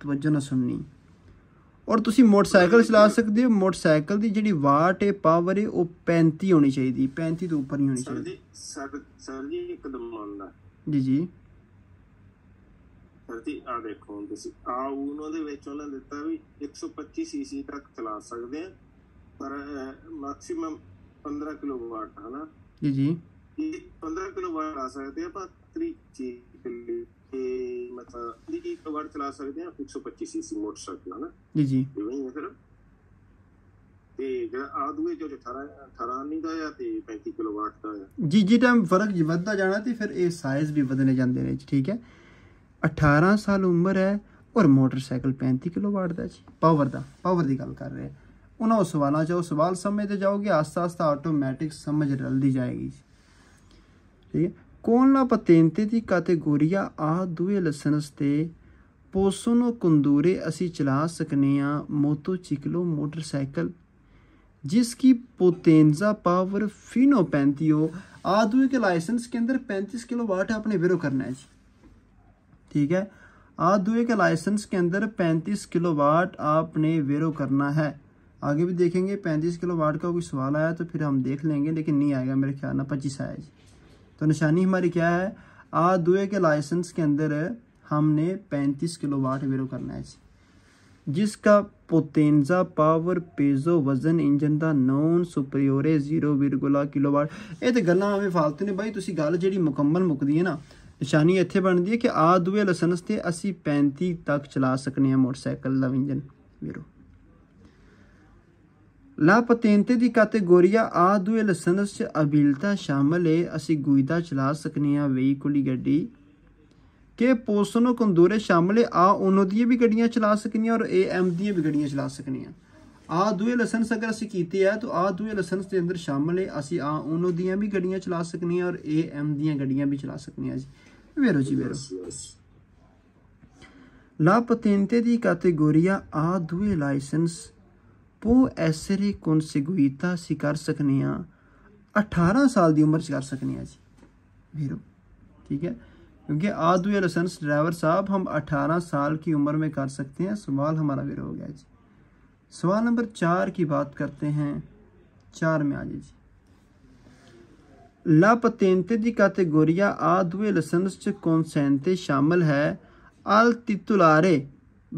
ਤਵੱਜੋ ਨਾਲ ਸੁਣਨੀ ਔਰ ਤੁਸੀਂ ਮੋਟਰਸਾਈਕਲ ਚਲਾ ਸਕਦੇ ਹੋ ਮੋਟਰਸਾਈਕਲ ਦੀ ਜਿਹੜੀ ਵਾਟ ਹੈ ਪਾਵਰ ਹੈ ਉਹ 35 ਹੋਣੀ ਚਾਹੀਦੀ 35 ਤੋਂ ਉੱਪਰ ਨਹੀਂ ਹੋਣੀ ਚਾਹੀਦੀ ਸਰ ਸਰ ਜੀ ਇੱਕ ਦਮ ਮੰਨਦਾ ਜੀ ਜੀ ਸਰ ਜੀ ਆ ਦੇਖੋ ਤੁਸੀਂ ਆ ਉਹਨਾਂ ਦੇ ਵਿੱਚ ਉਹਨਾਂ ਦਿੱਤਾ ਵੀ 125 ਸੀਸੀ ਤੱਕ ਚਲਾ ਸਕਦੇ ਆ ਪਰ ਮੈਕਸਿਮਮ 15 ਕਿਲੋਵਾਟ ਨਾ ਜੀ ਜੀ 15 ਕਿਲੋਵਾਟ ਆ ਸਕਦੇ ਆ ਪਰ 3 ਜੀ ਤੇ ਮਤਲਬ ਦੀ ਇੱਕ ਵਾਰ ਚਲਾ ਸਕਦੇ ਆ 125 ਸੀਸੀ ਮੋਟਰਸਾਈਕਲ ਹਨਾ ਜੀ ਜੀ ਇਵੇਂ ਹੀ ਫਿਰ ਤੇ ਜਿਹੜਾ ਆ ਦੂਏ ਜੋ 18 18 ਨਹੀਂ ਦਾ ਆ ਤੇ 35 ਕਿਲੋਵਾਟ ਦਾ ਆ ਜੀ ਜੀ ਟਾਈਮ ਫਰਕ ਜੀ ਵੱਧਦਾ ਜਾਣਾ ਤੇ ਫਿਰ ਇਹ ਸਾਈਜ਼ ਵੀ ਵਧਨੇ ਜਾਂਦੇ ਨੇ ਠੀਕ ਹੈ 18 ਸਾਲ ਉਮਰ ਹੈ ਔਰ ਮੋਟਰਸਾਈਕਲ 35 ਕਿਲੋਵਾਟ ਦਾ ਜੀ ਪਾਵਰ ਦਾ ਪਾਵਰ ਦੀ ਗੱਲ ਕਰ ਰਹੇ ਉਹਨਾਂ ਸਵਾਲਾਂ 'ਚ ਉਹ ਸਵਾਲ ਸਮਝਦੇ ਜਾਓਗੇ ਆਸਤਾ ਆਸਤਾ ਆਟੋਮੈਟਿਕ ਸਮਝ ਰਲਦੀ ਜਾਏਗੀ ਠੀਕ ਹੈ Con la patente di categoria दुए लाइसेंस ते पोसोनो कंदूरे असी चला सकने मोतो चिकलो मोटरसाइकिल जिसकी की पोतेंजा पावर फिनो आ दुए के लाइसेंस के अंदर पैंतीस किलो वाट आपने विरो करना है जी ठीक है दुए के लाइसेंस के अंदर पैंतीस किलो वाट आपने विरो करना है आगे भी देखेंगे पैंतीस किलो वाट का कोई सवाल आया तो फिर हम देख लेंगे लेकिन नहीं आएगा मेरे ख्याल में पच्चीस आया जी तो निशानी हमारी क्या है आ दुए के लाइसेंस के अंदर हमने 35 किलो वाट वेरो करना है जिसका पोतेंजा पावर पेजो ਵਜ਼ਨ ਇੰਜਨ ਦਾ ਨੌਨ ਸੁਪਰੀਓਰੇ 0.1 ਕਿਲੋਵਾਟ ਇਹ ਤੇ ਗੱਲਾਂ ਐਵੇਂ ਫਾਲਤੂ ਨੇ ਬਾਈ ਤੁਸੀਂ ਗੱਲ ਜਿਹੜੀ ਮੁਕੰਮਲ ਮੁੱਕਦੀ ਹੈ ਨਾ ਨਿਸ਼ਾਨੀ ਇੱਥੇ ਬਣਦੀ ਹੈ ਕਿ ਆ ਦੂਏ ਲਾਇਸੈਂਸ ਤੇ ਅਸੀਂ 35 ਤੱਕ ਚਲਾ ਸਕਨੇ ਆ ਮੋਟਰਸਾਈਕਲ ਦਾ ਇੰਜਨ ਵੀਰੋ ਲਾ patente ਦੀ categoria A ਦੂਏ laਇਸੈਂਸ ਚ ਅਬਿਲਤਾ ਸ਼ਾਮਲ ਹੈ ਅਸੀਂ ਗੁਇਦਾ ਚਲਾ ਸਕਨੇ ਆ ਕੁਲੀ ਗੱਡੀ ਕਿ ਪੋਸਨੋ ਕੰਦੂਰੇ ਸ਼ਾਮਲ ਹੈ ਆ ਉਹਨਾਂ ਦੀਆਂ ਵੀ ਗੱਡੀਆਂ ਚਲਾ ਸਕਨੀਆਂ ਔਰ ਏ ਐਮ ਦੀਆਂ ਵੀ ਗੱਡੀਆਂ ਚਲਾ ਸਕਨੀਆਂ ਆ ਦੂਏ ਲਾਇਸੈਂਸ ਅਗਰ ਅਸੀਂ ਕੀਤੇ ਆ ਤਾਂ ਆ ਦੂਏ ਲਾਇਸੈਂਸ ਦੇ ਅੰਦਰ ਸ਼ਾਮਲ ਹੈ ਅਸੀਂ ਆ ਉਹਨਾਂ ਦੀਆਂ ਵੀ ਗੱਡੀਆਂ ਚਲਾ ਸਕਨੀਆਂ ਔਰ ਏ ਐਮ ਦੀਆਂ ਗੱਡੀਆਂ ਵੀ ਚਲਾ ਸਕਨੀਆਂ ਜੀ ਵੇਰੋ ਜੀ ਵੇਰੋ ਲਾ ਪਤੈਂਤੇ ਦੀ ਕੈਟਾਗੋਰੀਆ ਆ ਦੂਏ ਲਾਇਸੈਂਸ ਪੋ ਐਸਰੇ ਕੋਨ ਸਿਗੁਈਤਾ ਸੀ ਕਰ ਸਕਨੇ ਆ 18 ਸਾਲ ਦੀ ਉਮਰ ਚ ਕਰ ਸਕਨੇ ਆ ਜੀ ਵੀਰੋ ਠੀਕ ਹੈ ਕਿਉਂਕਿ ਆ ਦੂਏ ਲਾਇਸੈਂਸ ਡਰਾਈਵਰ ਸਾਹਿਬ ਹਮ 18 ਸਾਲ ਕੀ ਉਮਰ ਮੇ ਕਰ ਸਕਤੇ ਹੈ ਸਵਾਲ ਹਮਾਰਾ ਵੀਰ ਹੋ ਗਿਆ ਜੀ ਸਵਾਲ ਨੰਬਰ 4 ਕੀ ਬਾਤ ਕਰਤੇ ਹੈ 4 ਮੇ ਆ ਜੀ ਲਾ ਦੀ ਕੈਟਾਗੋਰੀਆ ਆ ਦੂਏ ਲਾਇਸੈਂਸ ਚ ਕੌਨਸੈਂਟੇ ਸ਼ਾਮਲ ਹੈ ਅਲ ਟਿਟੂਲਾਰੇ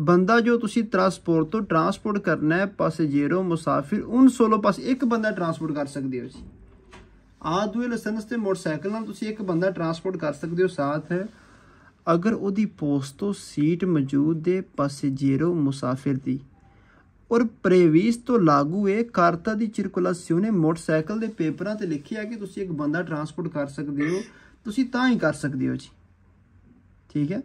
ਬੰਦਾ ਜੋ ਤੁਸੀਂ ਟਰਾਂਸਪੋਰਟ ਤੋਂ ਟਰਾਂਸਪੋਰਟ ਕਰਨਾ ਹੈ ਪਾਸੇਜਰੋ ਮੁਸਾਫਿਰ ਉਨ ਸੋਲੋ ਪਾਸ ਇੱਕ ਬੰਦਾ ਟਰਾਂਸਪੋਰਟ ਕਰ ਸਕਦੇ ਹੋ ਜੀ ਆ ਦੂਏ ਲਾਇਸੈਂਸ ਤੇ ਮੋਟਰਸਾਈਕਲ ਨਾਲ ਤੁਸੀਂ ਇੱਕ ਬੰਦਾ ਟਰਾਂਸਪੋਰਟ ਕਰ ਸਕਦੇ ਹੋ ਸਾਥ ਅਗਰ ਉਹਦੀ ਪੋਸਟ ਤੋਂ ਸੀਟ ਮੌਜੂਦ ਦੇ ਪਾਸੇਜਰੋ ਮੁਸਾਫਿਰ ਦੀ ਔਰ ਪ੍ਰੇਵਿਸ ਤੋਂ ਲਾਗੂ ਹੈ ਕਾਰਤਾ ਦੀ ਸਰਕੂਲੇਸ਼ਨ ਨੇ ਮੋਟਰਸਾਈਕਲ ਦੇ ਪੇਪਰਾਂ ਤੇ ਲਿਖਿਆ ਕਿ ਤੁਸੀਂ ਇੱਕ ਬੰਦਾ ਟਰਾਂਸਪੋਰਟ ਕਰ ਸਕਦੇ ਹੋ ਤੁਸੀਂ ਤਾਂ ਹੀ ਕਰ ਸਕਦੇ ਹੋ ਜੀ ਠੀਕ ਹੈ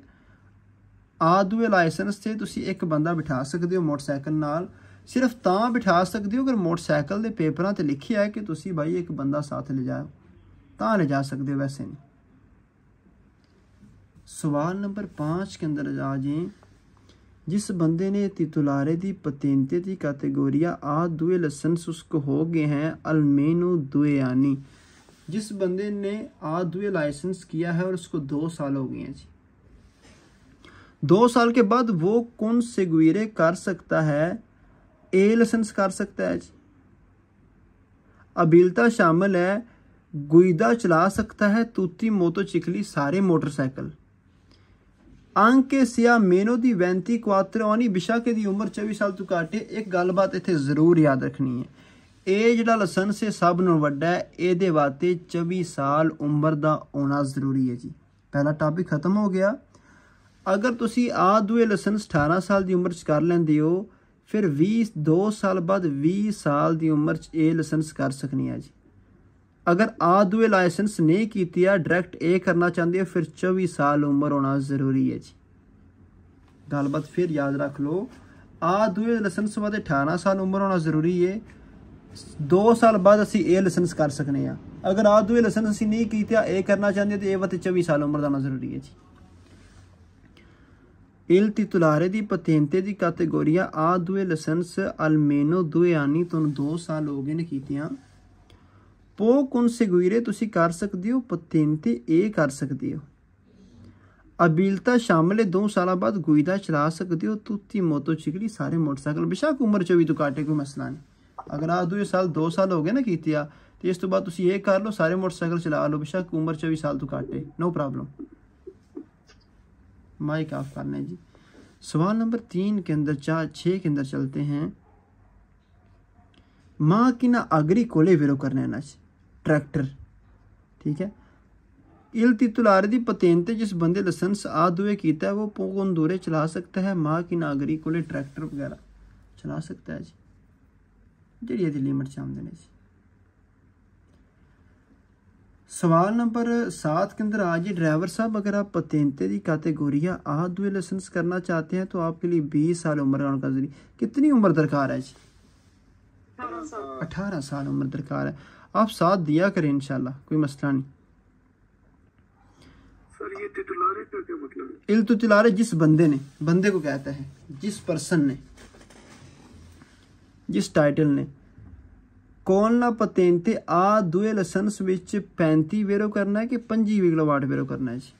ਆਦੂਏ ਲਾਇਸੈਂਸ ਤੇ ਤੁਸੀਂ ਇੱਕ ਬੰਦਾ ਬਿਠਾ ਸਕਦੇ ਹੋ ਮੋਟਰਸਾਈਕਲ ਨਾਲ ਸਿਰਫ ਤਾਂ ਬਿਠਾ ਸਕਦੇ ਹੋ ਕਿ ਮੋਟਰਸਾਈਕਲ ਦੇ ਪੇਪਰਾਂ ਤੇ ਲਿਖਿਆ ਹੈ ਕਿ ਤੁਸੀਂ ਭਾਈ ਇੱਕ ਬੰਦਾ ਸਾਥ ਲੈ ਜਾਓ ਤਾਂ ਲੈ ਜਾ ਸਕਦੇ ਹੋ ਵੈਸੇ ਨਹੀਂ ਸਵਾਲ ਨੰਬਰ 5 ਕੇ ਅੰਦਰ ਆ ਜੀ ਜਿਸ ਬੰਦੇ ਨੇ ਤਿਤੁਲਾਰੇ ਦੀ ਪਤੇਨਤੇ ਦੀ ਕੈਟਾਗੋਰੀਆ ਆ ਦੂਏ ਲਾਇਸੈਂਸ ਕੋ ਹੋ ਗਏ ਹੈ ਅਲਮੇਨੂ ਦੂਏ ਯਾਨੀ ਜਿਸ ਬੰਦੇ ਨੇ ਆ ਦੂਏ ਲਾਇਸੈਂਸ ਕੀਤਾ ਹੈ ਔਰ ਉਸ ਕੋ 2 ਸਾਲ ਹੋ ਗਏ ਹੈ ਜੀ दो साल के बाद वो कौन से गुरे कर सकता है ए लाइसेंस कर सकता है जी अबीलता शामिल है गुइदा चला सकता है तूती मोतो चिकली सारे मोटरसाइकिल ਆਂਕੇ ਸਿਆ ਮੇਨੋ ਦੀ 22 ਕੁਆਟਰੋਨੀ ਬਿਸ਼ਾਕੇ ਦੀ ਉਮਰ 24 ਸਾਲ ਤੋਂ ਘੱਟ ਇੱਕ ਗੱਲਬਾਤ ਇੱਥੇ ਜ਼ਰੂਰ ਯਾਦ ਰੱਖਣੀ ਹੈ ਇਹ ਜਿਹੜਾ ਲਾਇਸੈਂਸ ਹੈ ਸਭ ਨੂੰ ਵੱਡਾ ਹੈ ਇਹਦੇ ਵਾਸਤੇ 24 ਸਾਲ ਉਮਰ ਦਾ ਹੋਣਾ ਜ਼ਰੂਰੀ ਹੈ ਜੀ ਪਹਿਲਾ ਟਾਪਿਕ ਖਤਮ ਹੋ ਗਿਆ ਅਗਰ ਤੁਸੀਂ ਆ ਦੂਏ ਲਾਇਸੈਂਸ 18 ਸਾਲ ਦੀ ਉਮਰ 'ਚ ਕਰ ਲੈਂਦੇ ਹੋ ਫਿਰ 20 2 ਸਾਲ ਬਾਅਦ 20 ਸਾਲ ਦੀ ਉਮਰ 'ਚ ਇਹ ਲਾਇਸੈਂਸ ਕਰ ਸਕਨੀ ਆ ਜੀ ਅਗਰ ਆ ਦੂਏ ਲਾਇਸੈਂਸ ਨਹੀਂ ਕੀਤੀ ਆ ਡਾਇਰੈਕਟ ਇਹ ਕਰਨਾ ਚਾਹੁੰਦੇ ਹੋ ਫਿਰ 24 ਸਾਲ ਉਮਰ ਹੋਣਾ ਜ਼ਰੂਰੀ ਹੈ ਜੀ ਗੱਲਬਾਤ ਫਿਰ ਯਾਦ ਰੱਖ ਲਓ ਆ ਦੂਏ ਲਾਇਸੈਂਸ ਵਾਸਤੇ 18 ਸਾਲ ਉਮਰ ਹੋਣਾ ਜ਼ਰੂਰੀ ਹੈ 2 ਸਾਲ ਬਾਅਦ ਅਸੀਂ ਇਹ ਲਾਇਸੈਂਸ ਕਰ ਸਕਨੇ ਆ ਅਗਰ ਆ ਦੂਏ ਲਾਇਸੈਂਸ ਅਸੀਂ ਨਹੀਂ ਕੀਤਾ ਇਹ ਕਰਨਾ ਚਾਹੁੰਦੇ ਤੇ ਇਹ ਵਾਸਤੇ 24 ਸਾਲ ਉਮਰ ਦਾ ਹੋਣਾ ਜ਼ਰੂਰੀ ਹੈ ਜੀ Il ਦੀ di patente di categoria A2 license almeno due anni ਤੁਨ 2 ਸਾਲ ਹੋ ਗਏ ਨੇ ਕੀਤੀਆਂ ਪੋ ਕਨਸਿਗੁਇਰੇ ਤੁਸੀਂ ਕਰ ਸਕਦੇ ਹੋ ਪਤੈਂਤੇ ਇਹ ਕਰ ਸਕਦੇ ਹੋ ਅਬੀਲਤਾ ਸ਼ਾਮਲ ਹੈ 2 ਸਾਲਾਂ ਬਾਅਦ ਗੁਇਦਾ ਚਲਾ ਸਕਦੇ ਹੋ ਤੁਤੀ ਮੋਟੋ ਚਿਕੜੀ ਸਾਰੇ ਮੋਟਰਸਾਈਕਲ ਬਿਸ਼ਾਕ ਉਮਰ 24 ਤੋਂ ਕਾਟੇ ਕੋਈ ਮਸਲਾ ਨਹੀਂ ਅਗਰ ਆ ਦੂਏ ਸਾਲ 2 ਸਾਲ ਹੋ ਗਏ ਨਾ ਕੀਤੀਆ ਤੇ ਇਸ ਤੋਂ ਬਾਅਦ ਤੁਸੀਂ ਇਹ ਕਰ ਲਓ ਸਾਰੇ ਮੋਟਰਸਾਈਕਲ ਚਲਾ ਲਓ ਬਿਸ਼ਾਕ ਉਮਰ 24 ਸਾਲ ਤੋਂ ਕਾਟੇ ਨੋ ਪ੍ਰੋਬਲਮ माइक ऑफ कर लें जी सवाल नंबर तीन के अंदर चार छः के अंदर चलते हैं माँ की ना आगरी कोले वेरो करने नच ट्रैक्टर ठीक है इल तितुलार दी पतेंते जिस बंदे लाइसेंस आदुए कीता है वो पोगन दूरे चला सकता है माँ की नागरी कोले ट्रैक्टर वगैरह चला सकता है जी ਜਿਹੜੀ ਇਹਦੀ चाहते ਚ ਆਉਂਦੇ सवाल नंबर सात के अंदर आज ड्राइवर साहब अगर आप पतेंते की कैटेगोरी या आहत लाइसेंस करना चाहते हैं तो आपके लिए बीस साल उम्र का जरिए कितनी उम्र दरकार है जी अठारह साल उम्र दरकार है आप साथ दिया करें इनशाला कोई मसला नहीं मतलब इल तो तिलारे जिस बंदे ने बंदे को कहता है जिस पर्सन ने जिस टाइटल ने ਕੋਨਾ ਪਤੈਂਤੇ ਆ ਦੁਏ ਲਸਨਸ ਵਿੱਚ 35 ਵੇਰੋ ਕਰਨਾ ਕਿ 25 ਵੇਰੋ ਵਾਟ ਵੇਰੋ ਕਰਨਾ ਹੈ ਜੀ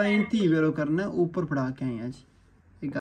35 ਵੇਰੋ ਕਰਨਾ ਉੱਪਰ ਫੜਾ ਕੇ ਆਇਆ ਜੀ